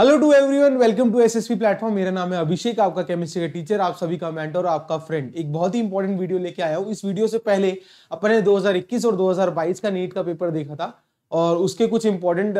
hello to everyone welcome to SSP platform मेरा नाम है अभिषेक आपका केमिस्ट्री का टीचर आप सभी का मेंटर आपका फ्रेंड एक बहुत ही इंपॉर्टेंट वीडियो लेके आया हूँ इस वीडियो से पहले अपने 2021 और 2022 का नीट का पेपर देखा था और उसके कुछ इंपॉर्टेंट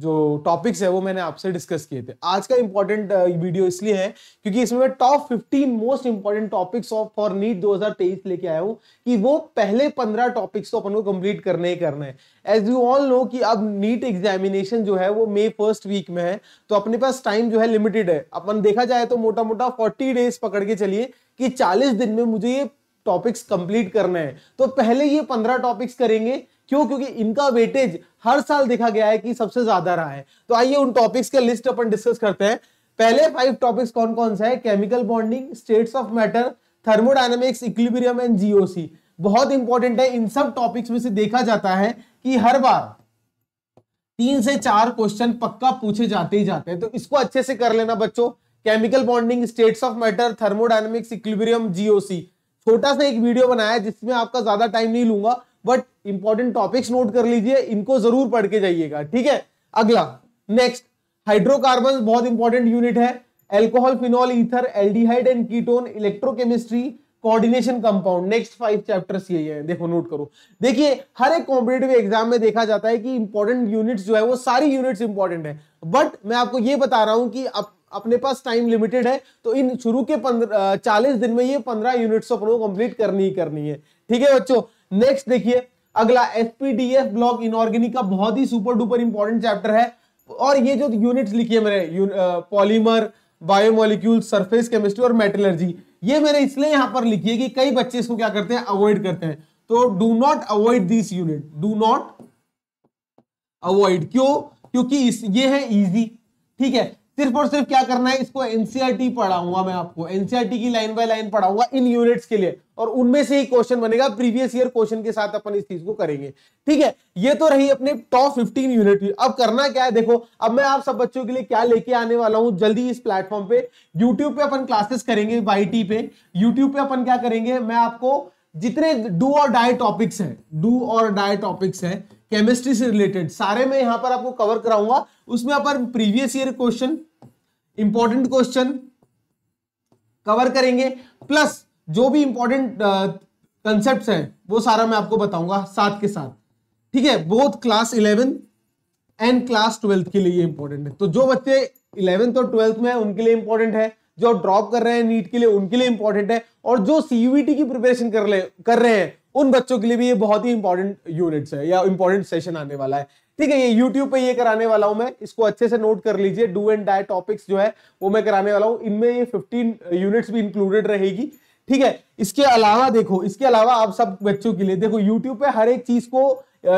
जो टॉपिक्स है वो मैंने आपसे डिस्कस किए थे आज का इंपॉर्टेंट वीडियो uh, इसलिए है क्योंकि इसमें मैं top 15 most important topics of for NEET 2023 लेके आया हूँ कि वो पहले 15 टॉपिक्स तो अपन को कंप्लीट करने ही करना है एज यू ऑल नो कि अब नीट एग्जामिनेशन जो है वो मे फर्स्ट वीक में है तो अपने पास टाइम जो है लिमिटेड है अपन देखा जाए तो मोटा मोटा फोर्टी डेज पकड़ के चलिए कि चालीस दिन में मुझे ये टॉपिक्स कंप्लीट करना है तो पहले ये पंद्रह टॉपिक्स करेंगे क्यों क्योंकि इनका वेटेज हर साल देखा गया है कि सबसे ज्यादा रहा है तो आइए उन टॉपिक्स का लिस्ट अपन डिस्कस करते हैं पहले फाइव टॉपिक्स कौन कौन सा है chemical bonding states of matter thermodynamics equilibrium and GOC बहुत इंपॉर्टेंट है इन सब टॉपिक्स में से देखा जाता है कि हर बार तीन से चार क्वेश्चन पक्का पूछे जाते ही जाते हैं तो इसको अच्छे से कर लेना बच्चों chemical bonding states of matter thermodynamics equilibrium GOC छोटा सा एक वीडियो बनाया है जिसमें आपका ज्यादा टाइम नहीं लूंगा बट इंपॉर्टेंट टॉपिक्स नोट कर लीजिए इनको जरूर पढ़ के जाइएगा ठीक है अगला नेक्स्ट हाइड्रोकार्बन बहुत इंपॉर्टेंट यूनिट है alcohol phenol ether aldehyde and ketone electrochemistry coordination compound next five chapters यही है देखो नोट करो देखिए हर एक कॉम्पिटेटिव एग्जाम में देखा जाता है कि इंपॉर्टेंट यूनिट्स जो है वो सारी यूनिट्स इंपॉर्टेंट है बट मैं आपको ये बता रहा हूं कि अप, अपने पास टाइम लिमिटेड है तो इन शुरू के पंद्रह चालीस दिन में ये पंद्रह यूनिट्स तो अपन को कंप्लीट करनी ही करनी है ठीक है बच्चों नेक्स्ट देखिए अगला एसपीडीएफ ब्लॉक इनऑर्गेनिक का बहुत ही सुपर डुपर इंपॉर्टेंट चैप्टर है और ये जो यूनिट्स लिखी है मैंने पॉलीमर बायोमोलिक्यूल सरफेस केमिस्ट्री और मेटलर्जी ये मैंने इसलिए यहां पर लिखी है कि कई बच्चे इसको क्या करते हैं अवॉइड करते हैं तो do not avoid this unit do not avoid क्यों क्योंकि इस ये है इजी ठीक है सिर्फ और सिर्फ क्या करना है इसको एनसीआरटी e पढ़ाऊंगा मैं आपको एनसीआरटी e की लाइन बाय लाइन पढ़ाऊंगा इन यूनिट्स के लिए और उनमें से ही क्वेश्चन बनेगा प्रीवियस ईयर क्वेश्चन के साथ अपन इस चीज को करेंगे ठीक है ये तो रही अपने टॉप फिफ्टीन यूनिट अब करना क्या है देखो अब मैं आप सब बच्चों के लिए क्या लेके आने वाला हूं जल्दी इस प्लेटफॉर्म पे यूट्यूब पे अपन क्लासेस करेंगे वाई पे यूट्यूब पे अपन क्या करेंगे मैं आपको जितने डू और डाई टॉपिक्स है डू और डाई टॉपिक्स है केमिस्ट्री से रिलेटेड सारे मैं यहां पर आपको कवर कराऊंगा उसमें अपन previous year question important question cover करेंगे प्लस जो भी इंपॉर्टेंट कंसेप्ट हैं वो सारा मैं आपको बताऊंगा साथ के साथ ठीक है both class eleven and class twelfth के लिए इंपॉर्टेंट है तो जो बच्चे इलेवेंथ और ट्वेल्थ में है उनके लिए इंपॉर्टेंट है जो ड्रॉप कर रहे हैं नीट के लिए उनके लिए इंपॉर्टेंट है और जो सीयूटी e की प्रिपरेशन कर ले कर रहे हैं उन बच्चों के लिए भी ये बहुत ही इंपॉर्टेंट यूनिट्स है या इंपॉर्टेंट सेशन आने वाला है ठीक है ये यूट्यूब पे ये कराने वाला हूं मैं इसको अच्छे से नोट कर लीजिए डू एंड डाई टॉपिक्स जो है वो मैं कराने वाला हूँ इनमें ये फिफ्टीन यूनिट्स भी इंक्लूडेड रहेगी ठीक है इसके अलावा देखो इसके अलावा आप सब बच्चों के लिए देखो यूट्यूब पे हर एक चीज को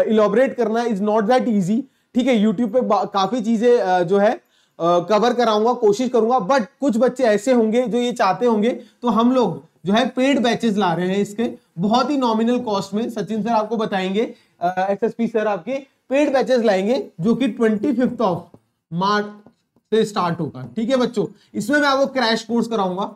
इलाबोरेट करना इज नॉट दैट ईजी ठीक है यूट्यूब पे काफी चीजें जो है कवर कराऊंगा कोशिश करूंगा बट कुछ बच्चे ऐसे होंगे जो ये चाहते होंगे तो हम लोग जो है पेड बैचेस ला रहे हैं इसके बहुत ही नॉमिनल कॉस्ट में सचिन सर आपको बताएंगे पी सर आपके पेड बैचेस लाएंगे जो कि ट्वेंटी फिफ्थ ऑफ मार्च से स्टार्ट होगा ठीक है बच्चों इसमें मैं आपको क्रैश कोर्स कराऊंगा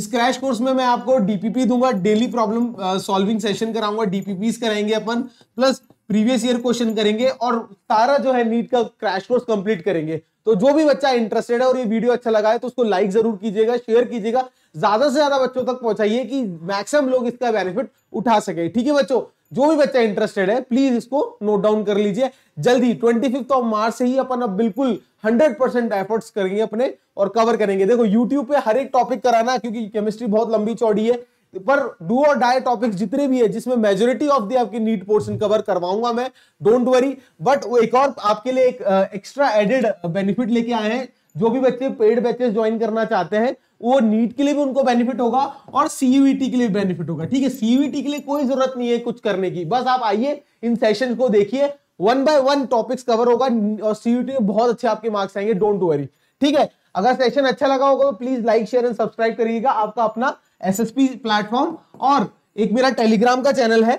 इस क्रैश कोर्स में मैं आपको डीपीपी दूंगा डेली प्रॉब्लम सॉल्विंग सेशन कराऊंगा डीपीपीस कराएंगे अपन प्लस प्रीवियस ईयर क्वेश्चन करेंगे और सारा जो है नीट का क्रैश कोर्स कंप्लीट करेंगे तो जो भी बच्चा इंटरेस्टेड है और ये वीडियो अच्छा लगा है तो उसको लाइक जरूर कीजिएगा शेयर कीजिएगा ज्यादा से ज्यादा बच्चों तक पहुंचाइए कि मैक्सिमम लोग इसका बेनिफिट उठा सके ठीक है बच्चों जो भी बच्चा इंटरेस्टेड है प्लीज इसको नोट डाउन कर लीजिए जल्दी ट्वेंटी फिफ्थ ऑफ मार्च से ही अपन अब बिल्कुल हंड्रेड परसेंट एफर्ट्स करेंगे अपने और कवर करेंगे देखो यूट्यूब पे हर एक टॉपिक कराना क्योंकि केमिस्ट्री बहुत लंबी चौड़ी है पर डू और डाई टॉपिक्स जितने भी है जिसमें मेजोरिटी ऑफ दी आपकी नीट पोर्शन कवर करवाऊंगा मैं डोंट वरी बट एक और आपके लिए एक एक्स्ट्रा एडेड बेनिफिट लेके आए हैं जो भी बच्चे पेड बैचेस ज्वाइन करना चाहते हैं वो नीट के लिए भी उनको बेनिफिट होगा और सीयूटी e के लिए बेनिफिट होगा ठीक है सीयूटी e के लिए कोई जरूरत नहीं है कुछ करने की बस आप आइए इन सेशन को देखिए one by one topics cover होगा और सीयूटी e में बहुत अच्छे आपके मार्क्स आएंगे डोंट वरी ठीक है अगर सेशन अच्छा लगा होगा तो please like share and subscribe करिएगा आपका अपना एसएसपी प्लेटफॉर्म और एक मेरा टेलीग्राम का चैनल है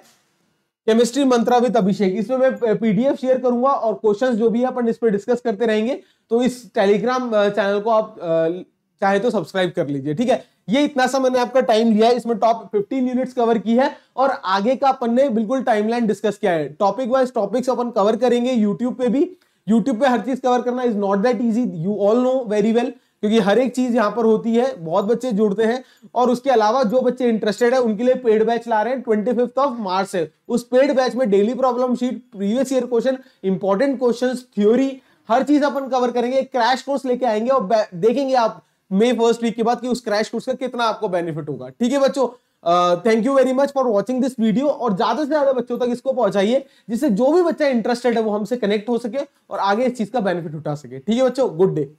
केमिस्ट्री मंत्रा विद अभिषेक इसमें मैं पीडीएफ शेयर करूंगा और क्वेश्चंस जो भी है अपन इस पर डिस्कस करते रहेंगे तो इस टेलीग्राम चैनल को आप चाहे तो सब्सक्राइब कर लीजिए ठीक है ये इतना सा मैंने आपका टाइम लिया है इसमें टॉप 15 यूनिट्स कवर की है और आगे का अपन ने बिल्कुल टाइमलाइन डिस्कस किया है टॉपिक वाइज टॉपिक्स अपन कवर करेंगे यूट्यूब पे भी यूट्यूब पे हर चीज कवर करना is not that easy you all know very well क्योंकि हर एक चीज यहाँ पर होती है बहुत बच्चे जुड़ते हैं और उसके अलावा जो बच्चे इंटरेस्टेड है उनके लिए पेड बैच ला रहे हैं ट्वेंटी फिफ्थ ऑफ मार्च से उस पेड बैच में daily problem sheet previous year question important question theory हर चीज अपन कवर करेंगे क्रैश कोर्स लेके आएंगे और देखेंगे आप मे फर्स्ट वीक के बाद कि उस क्रैश कोर्स का कितना आपको बेनिफिट होगा ठीक है बच्चों thank you very much for watching this video और ज्यादा से ज्यादा बच्चों तक इसको पहुंचाइए जिससे जो भी बच्चा इंटरेस्टेड है वो हमसे कनेक्ट हो सके और आगे इस चीज का बेनिफिट उठा सके ठीक है बच्चों गुड डे